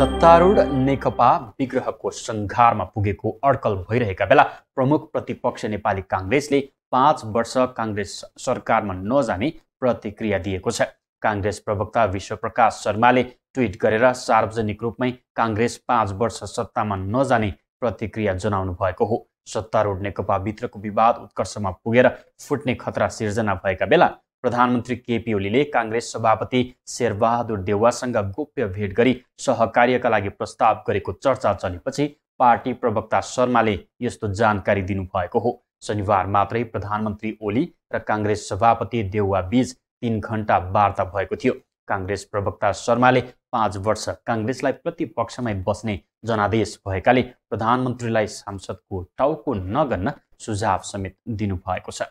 सत्तारूढ नेकपा विग्रहको सङ्घारमा पुगेको अड्कल भइरहेका बेला प्रमुख प्रतिपक्ष नेपाली काङ्ग्रेसले पाँच वर्ष काङ्ग्रेस सरकारमा नजाने प्रतिक्रिया दिएको छ काङ्ग्रेस प्रवक्ता विश्वप्रकाश शर्माले ट्विट गरेर सार्वजनिक रूपमै काङ्ग्रेस पाँच वर्ष सत्तामा नजाने प्रतिक्रिया जनाउनु भएको हो सत्तारूढ नेकपाभित्रको विवाद उत्कर्षमा पुगेर फुट्ने खतरा सिर्जना भएका बेला प्रधानमन्त्री केपी ओलीले काङ्ग्रेस सभापति शेरबहादुर देवासँग गोप्य भेट गरी सहकार्यका लागि प्रस्ताव गरेको चर्चा चलेपछि पार्टी प्रवक्ता शर्माले यस्तो जानकारी दिनुभएको हो शनिबार मात्रै प्रधानमन्त्री ओली र काङ्ग्रेस सभापति देउवा बीच तिन घण्टा वार्ता भएको थियो काङ्ग्रेस प्रवक्ता शर्माले पाँच वर्ष काङ्ग्रेसलाई प्रतिपक्षमै बस्ने जनादेश भएकाले प्रधानमन्त्रीलाई सांसदको टाउको नगर्न सुझाव समेत दिनुभएको छ